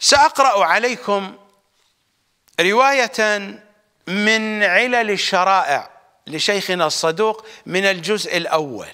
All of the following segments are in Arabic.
ساقرا عليكم روايه من علل الشرائع لشيخنا الصدوق من الجزء الاول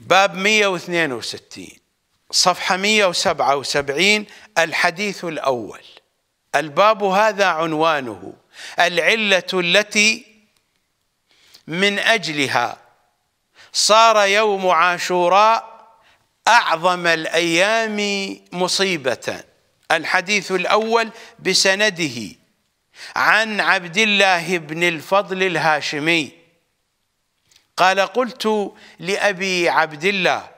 باب 162 صفحه 177 الحديث الاول الباب هذا عنوانه العله التي من اجلها صار يوم عاشوراء أعظم الأيام مصيبة الحديث الأول بسنده عن عبد الله بن الفضل الهاشمي قال قلت لأبي عبد الله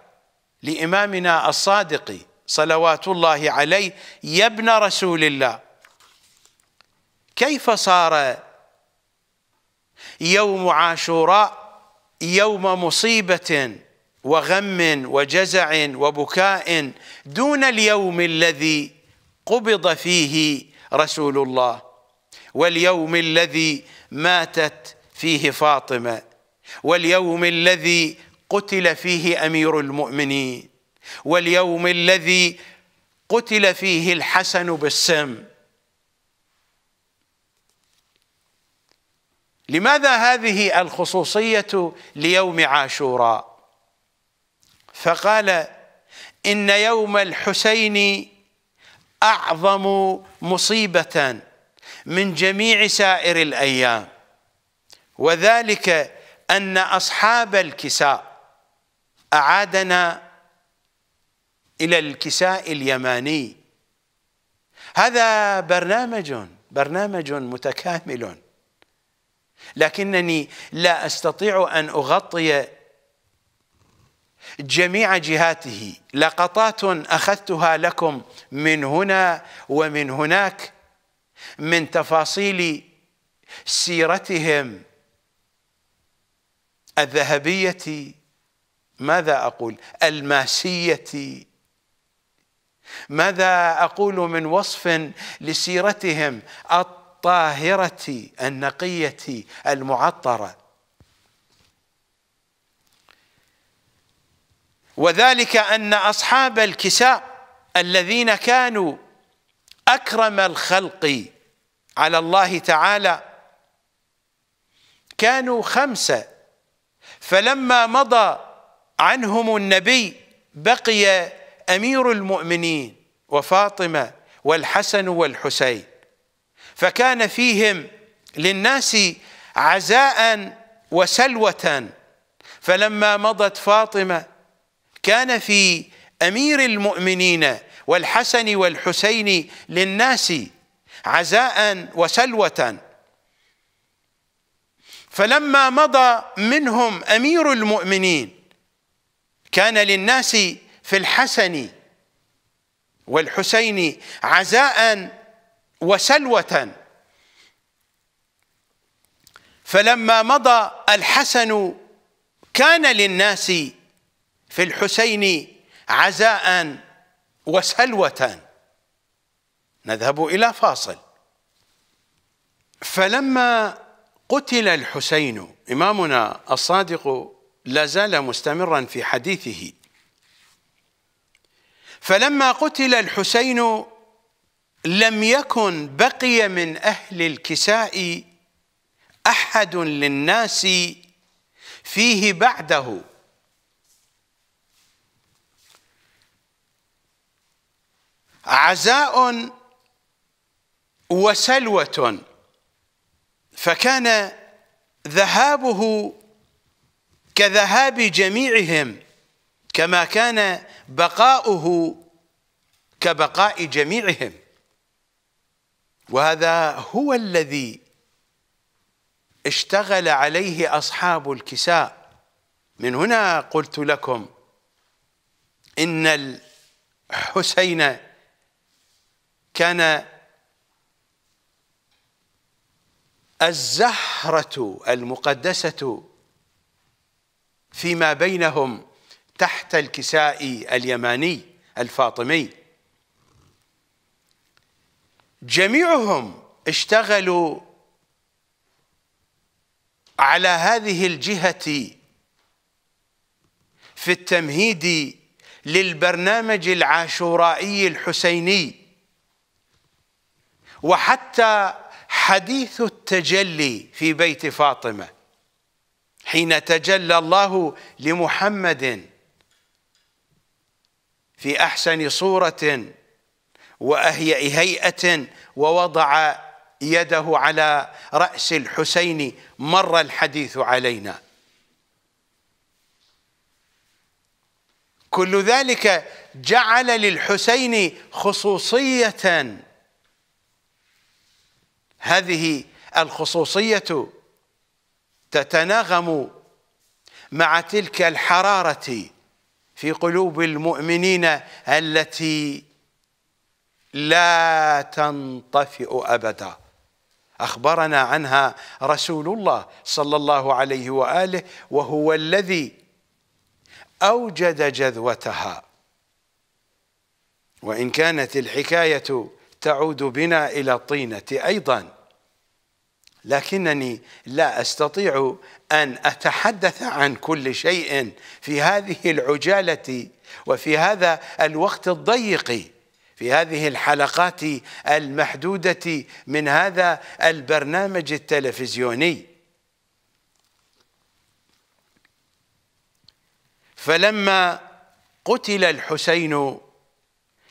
لإمامنا الصادق صلوات الله عليه يا ابن رسول الله كيف صار يوم عاشوراء يوم مصيبة وغم وجزع وبكاء دون اليوم الذي قبض فيه رسول الله واليوم الذي ماتت فيه فاطمه واليوم الذي قتل فيه امير المؤمنين واليوم الذي قتل فيه الحسن بالسم لماذا هذه الخصوصيه ليوم عاشوراء فقال إن يوم الحسين أعظم مصيبة من جميع سائر الأيام وذلك أن أصحاب الكساء أعادنا إلى الكساء اليماني هذا برنامج برنامج متكامل لكنني لا أستطيع أن أغطي جميع جهاته لقطات أخذتها لكم من هنا ومن هناك من تفاصيل سيرتهم الذهبية ماذا أقول الماسية ماذا أقول من وصف لسيرتهم الطاهرة النقية المعطرة وذلك أن أصحاب الكساء الذين كانوا أكرم الخلق على الله تعالى كانوا خمسة فلما مضى عنهم النبي بقي أمير المؤمنين وفاطمة والحسن والحسين فكان فيهم للناس عزاء وسلوة فلما مضت فاطمة كان في امير المؤمنين والحسن والحسين للناس عزاء وسلوه فلما مضى منهم امير المؤمنين كان للناس في الحسن والحسين عزاء وسلوه فلما مضى الحسن كان للناس في الحسين عزاء وسلوة نذهب إلى فاصل فلما قتل الحسين إمامنا الصادق لا زال مستمرا في حديثه فلما قتل الحسين لم يكن بقي من أهل الكساء أحد للناس فيه بعده عزاء وسلوة فكان ذهابه كذهاب جميعهم كما كان بقاؤه كبقاء جميعهم وهذا هو الذي اشتغل عليه أصحاب الكساء من هنا قلت لكم إن الحسين كان الزهرة المقدسة فيما بينهم تحت الكساء اليماني الفاطمي جميعهم اشتغلوا على هذه الجهة في التمهيد للبرنامج العاشورائي الحسيني وحتى حديث التجلي في بيت فاطمه حين تجلى الله لمحمد في احسن صوره واهيئ هيئه ووضع يده على راس الحسين مر الحديث علينا كل ذلك جعل للحسين خصوصيه هذه الخصوصية تتناغم مع تلك الحرارة في قلوب المؤمنين التي لا تنطفئ أبدا أخبرنا عنها رسول الله صلى الله عليه وآله وهو الذي أوجد جذوتها وإن كانت الحكاية تعود بنا الى الطينه ايضا لكنني لا استطيع ان اتحدث عن كل شيء في هذه العجاله وفي هذا الوقت الضيق في هذه الحلقات المحدوده من هذا البرنامج التلفزيوني فلما قتل الحسين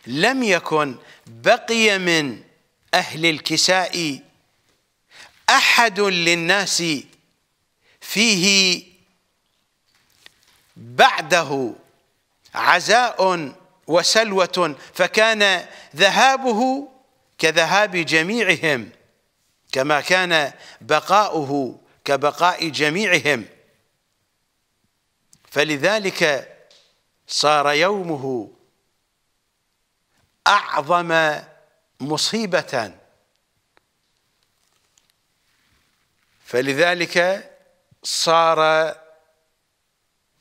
لم يكن بقي من أهل الكساء أحد للناس فيه بعده عزاء وسلوة فكان ذهابه كذهاب جميعهم كما كان بقاؤه كبقاء جميعهم فلذلك صار يومه اعظم مصيبه فلذلك صار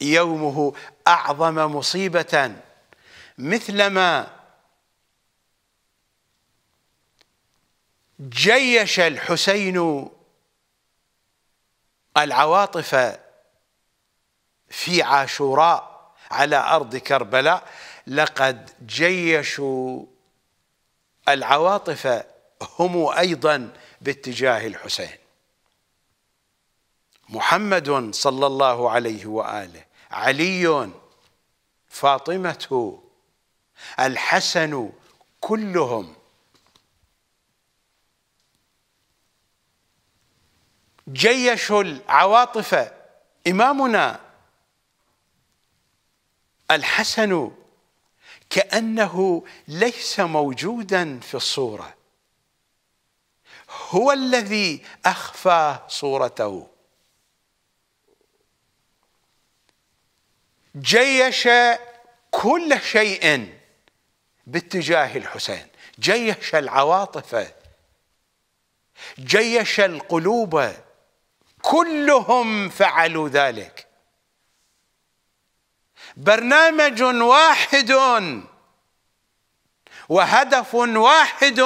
يومه اعظم مصيبه مثلما جيش الحسين العواطف في عاشوراء على ارض كربلاء لقد جيشوا العواطف هم ايضا باتجاه الحسين محمد صلى الله عليه واله علي فاطمه الحسن كلهم جيش العواطف امامنا الحسن كانه ليس موجودا في الصوره هو الذي اخفى صورته جيش كل شيء باتجاه الحسين جيش العواطف جيش القلوب كلهم فعلوا ذلك برنامج واحد وهدف واحد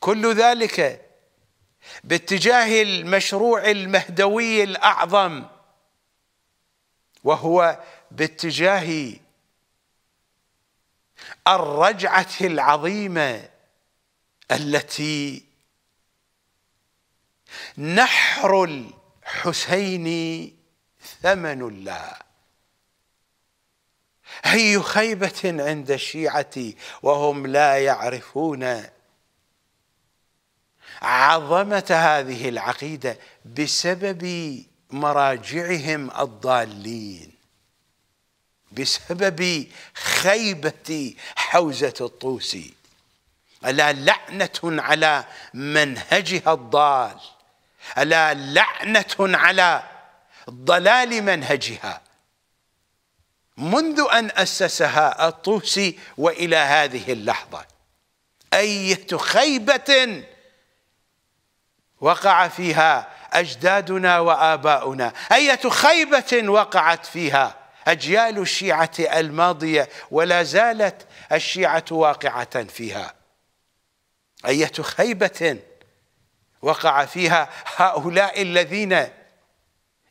كل ذلك باتجاه المشروع المهدوي الاعظم وهو باتجاه الرجعه العظيمه التي نحر الحسين ثمن الله أي خيبة عند الشيعة وهم لا يعرفون عظمة هذه العقيدة بسبب مراجعهم الضالين بسبب خيبة حوزة الطوسي ألا لعنة على منهجها الضال ألا لعنة على ضلال منهجها منذ أن أسسها الطوسي وإلى هذه اللحظة أية خيبة وقع فيها أجدادنا وآباؤنا أية خيبة وقعت فيها أجيال الشيعة الماضية ولا زالت الشيعة واقعة فيها أية خيبة وقع فيها هؤلاء الذين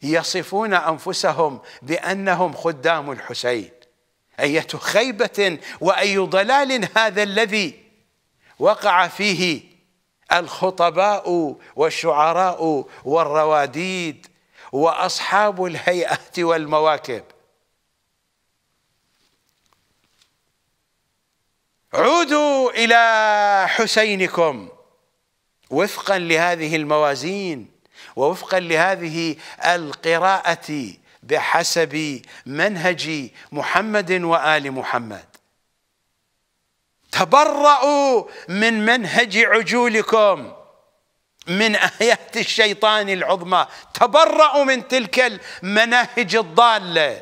يصفون انفسهم بانهم خدام الحسين اية خيبة واي ضلال هذا الذي وقع فيه الخطباء والشعراء والرواديد واصحاب الهيئات والمواكب عودوا الى حسينكم وفقا لهذه الموازين ووفقا لهذه القراءة بحسب منهج محمد وآل محمد تبرؤوا من منهج عجولكم من آيات الشيطان العظمى تبرؤوا من تلك المناهج الضالة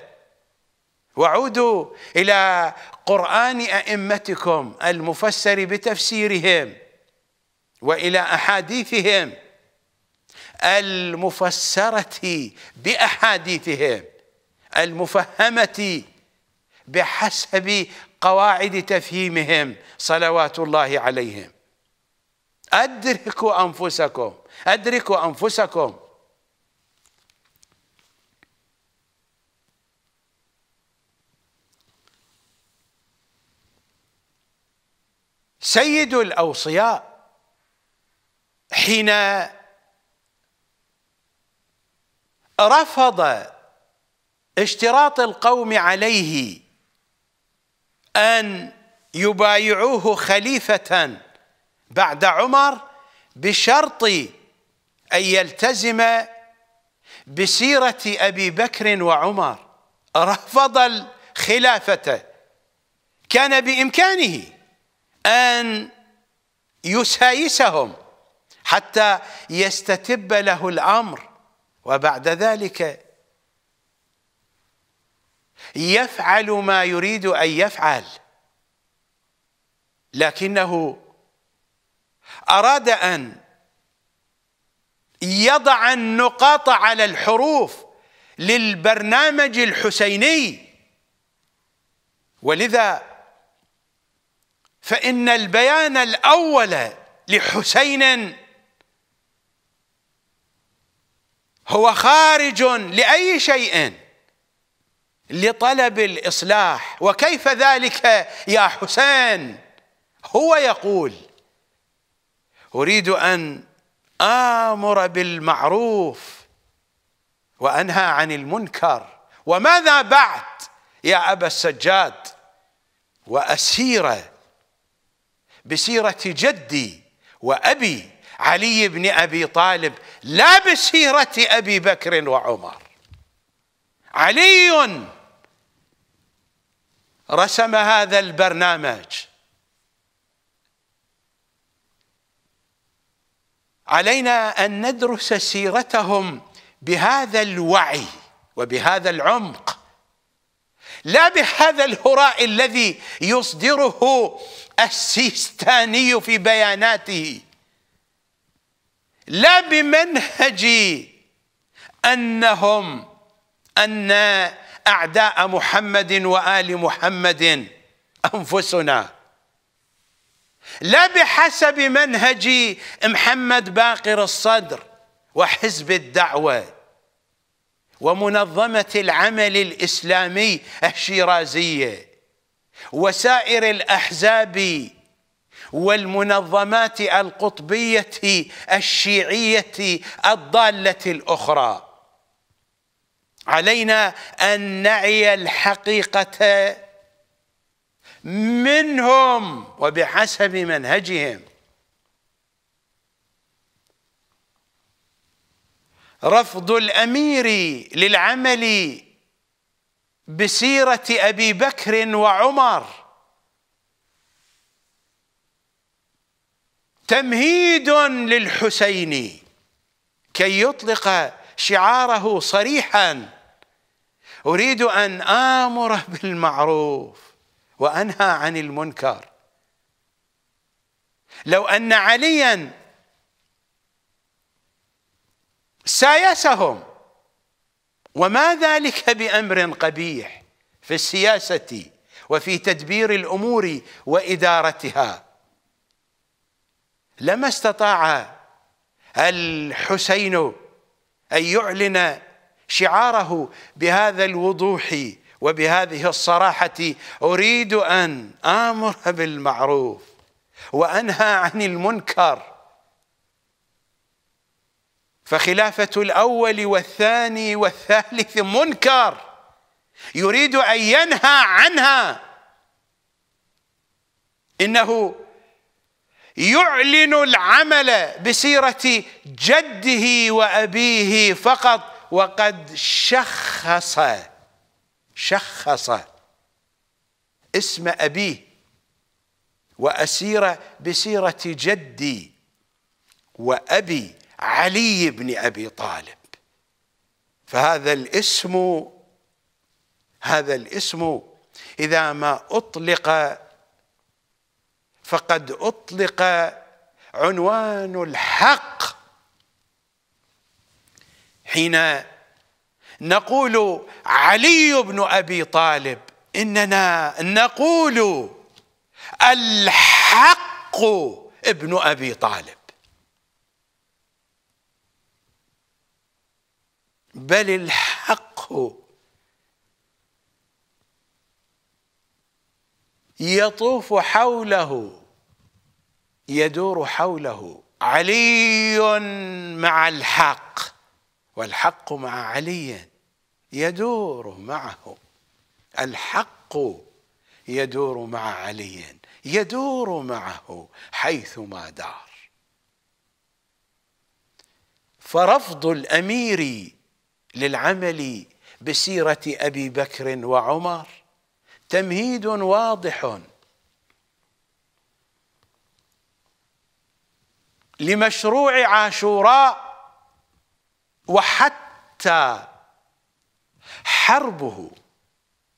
وعودوا إلى قرآن أئمتكم المفسر بتفسيرهم وإلى أحاديثهم المفسرة بأحاديثهم المفهمة بحسب قواعد تفهيمهم صلوات الله عليهم أدركوا أنفسكم أدركوا أنفسكم سيد الأوصياء حين رفض اشتراط القوم عليه أن يبايعوه خليفة بعد عمر بشرط أن يلتزم بسيرة أبي بكر وعمر رفض الخلافة كان بإمكانه أن يسايسهم حتى يستتب له الأمر وبعد ذلك يفعل ما يريد أن يفعل لكنه أراد أن يضع النقاط على الحروف للبرنامج الحسيني ولذا فإن البيان الأول لحسين هو خارج لأي شيء لطلب الإصلاح وكيف ذلك يا حسين هو يقول أريد أن آمر بالمعروف وأنهى عن المنكر وماذا بعد يا أبا السجاد وأسيرة بسيرة جدي وأبي علي بن أبي طالب لا بسيرة أبي بكر وعمر علي رسم هذا البرنامج علينا أن ندرس سيرتهم بهذا الوعي وبهذا العمق لا بهذا الهراء الذي يصدره السيستاني في بياناته لا بمنهج أنهم أن أعداء محمد وآل محمد أنفسنا لا بحسب منهج محمد باقر الصدر وحزب الدعوة ومنظمة العمل الإسلامي الشيرازية وسائر الأحزاب والمنظمات القطبيه الشيعيه الضاله الاخرى علينا ان نعي الحقيقه منهم وبحسب منهجهم رفض الامير للعمل بسيره ابي بكر وعمر تمهيد للحسين كي يطلق شعاره صريحا اريد ان امر بالمعروف وانهى عن المنكر لو ان عليا سايسهم وما ذلك بامر قبيح في السياسه وفي تدبير الامور وادارتها لما استطاع الحسين أن يعلن شعاره بهذا الوضوح وبهذه الصراحة أريد أن آمر بالمعروف وأنهى عن المنكر فخلافة الأول والثاني والثالث منكر يريد أن ينهى عنها إنه يعلن العمل بسيره جده وابيه فقط وقد شخص شخص اسم ابيه واسير بسيره جدي وابي علي بن ابي طالب فهذا الاسم هذا الاسم اذا ما اطلق فقد اطلق عنوان الحق حين نقول علي بن ابي طالب اننا نقول الحق ابن ابي طالب بل الحق يطوف حوله يدور حوله علي مع الحق والحق مع علي يدور معه الحق يدور مع علي يدور معه حيثما دار فرفض الامير للعمل بسيره ابي بكر وعمر تمهيد واضح لمشروع عاشوراء وحتى حربه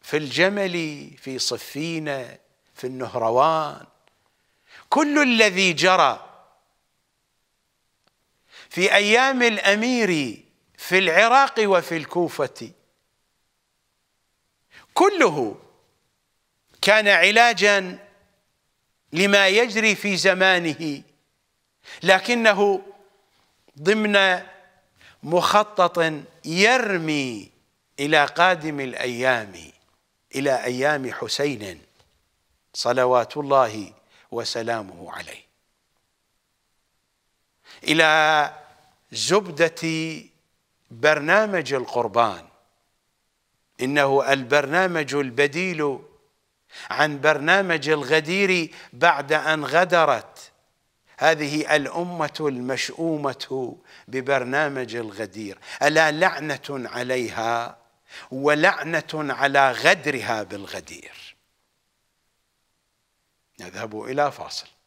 في الجمل في صفينة في النهروان كل الذي جرى في أيام الأمير في العراق وفي الكوفة كله كان علاجا لما يجري في زمانه لكنه ضمن مخطط يرمي الى قادم الايام الى ايام حسين صلوات الله وسلامه عليه الى زبده برنامج القربان انه البرنامج البديل عن برنامج الغدير بعد أن غدرت هذه الأمة المشؤومة ببرنامج الغدير ألا لعنة عليها ولعنة على غدرها بالغدير نذهب إلى فاصل